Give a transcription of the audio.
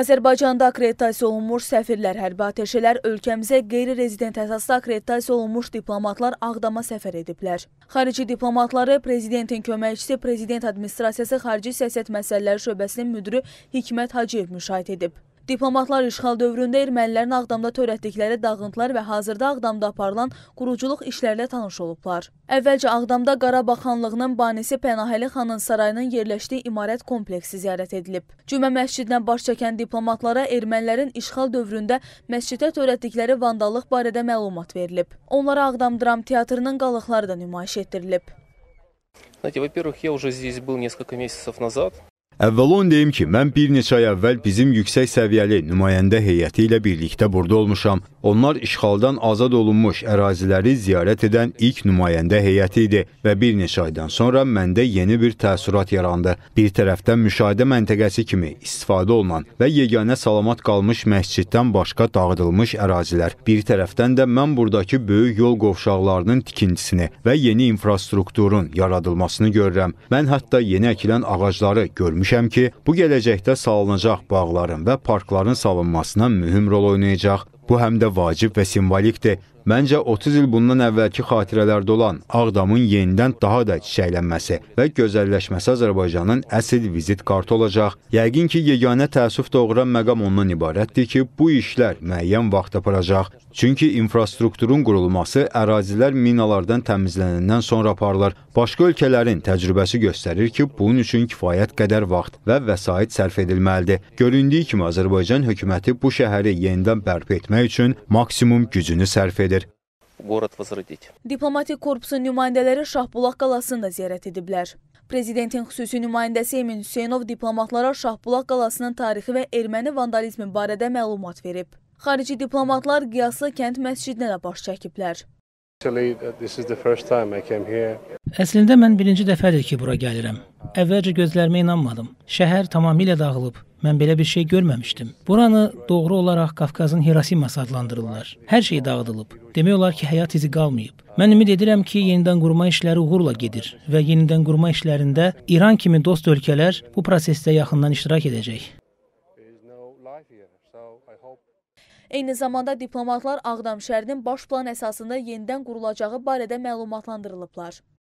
Azərbaycanda akreditasiya olunmuş səfirlər, hərbi ateşələr ölkəmizə qeyri-rezident əsaslı akreditasiya olunmuş diplomatlar Ağdama səfər ediblər. Xarici diplomatları Prezidentin köməkçisi Prezident Administrasiyası Xarici Siyasət Məsələləri Şöbəsinin müdürü Hikmət Hacıyev müşahidə edib. Diplomatlar işğal dövründə ermənilərin Ağdamda törətdikləri dağıntılar və hazırda Ağdamda aparılan quruculuq işlərlə tanış olublar. Əvvəlcə Ağdamda Qarabağ xanlığının banisi Pənahəli xanın sarayının yerləşdiyi imarət kompleksi ziyarət edilib. Cümə məscidinə baş çəkən diplomatlara ermənilərin işğal dövründə məscidə törətdikləri vandallıq barədə məlumat verilib. Onlara Ağdam dram teatrının qalıqları da nümayiş etdirilib. Знаете, во-первых, я уже здесь был несколько месяцев назад. Əvvəl onu deyim ki, mən bir neçə ay əvvəl bizim yüksək səviyyəli nümayəndə heyəti ilə birlikdə burada olmuşam. Onlar işğaldan azad olunmuş əraziləri ziyarət edən ilk nümayəndə heyəti idi və bir neçə aydan sonra məndə yeni bir təəssürat yarandı. Bir tərəfdən müşahidə məntəqəsi kimi istifadə olunan və yeganə salamat qalmış məsciddən başqa dağıdılmış ərazilər, bir tərəfdən də mən buradakı böyük yol qovşaqlarının tikintisini və yeni infrastrukturun yaradılmasını görürəm. Mən hətta yeni əkilən ağacları görmüşəm düşünmüşəm ki, bu gələcəkdə salınacaq bağların və parkların salınmasına mühüm rol oynayacaq. Bu həm də vacib və simvolikdir. Məncə 30 il bundan əvvəlki xatirələrdə olan Ağdamın yenidən daha da çiçəklənməsi və gözəlləşməsi Azərbaycanın əsl vizit kartı olacaq. Yəqin ki, yeganə təəssüf doğuran məqam ondan ibarətdir ki, bu işlər müəyyən vaxt aparacaq. Çünki infrastrukturun qurulması ərazilər minalardan təmizlənəndən sonra aparılır. Başqa ölkələrin təcrübəsi göstərir ki, bunun üçün kifayət qədər vaxt və vəsait sərf edilməlidir. Göründüyü kimi Azərbaycan hökuməti bu şəhəri yenidən bərpa etmək üçün maksimum gücünü sərf edir город возродить. Diplomatik korpusun nümayəndələri Şahbulaq qalasını da ziyarət ediblər. Prezidentin xüsusi nümayəndəsi Emin Hüseynov diplomatlara Şahbulaq qalasının tarixi və erməni vandalizmi barədə məlumat verib. Xarici diplomatlar Qiyaslı kənd məscidinə də baş çəkiblər. Əslində mən birinci dəfədir ki, bura gəlirəm. Əvvəlcə gözlərimə inanmadım. Şəhər tamamilə dağılıb. Mən belə bir şey görməmişdim. Buranı doğru olaraq Qafqazın Hirosiması adlandırırlar. Hər şey dağıdılıb. Demək olar ki, həyat izi qalmayıb. Mən ümid edirəm ki, yenidən qurma işləri uğurla gedir və yenidən qurma işlərində İran kimi dost ölkələr bu prosesdə yaxından iştirak edəcək. Eyni zamanda diplomatlar Ağdam şəhərinin baş plan əsasında yenidən qurulacağı barədə məlumatlandırılıblar.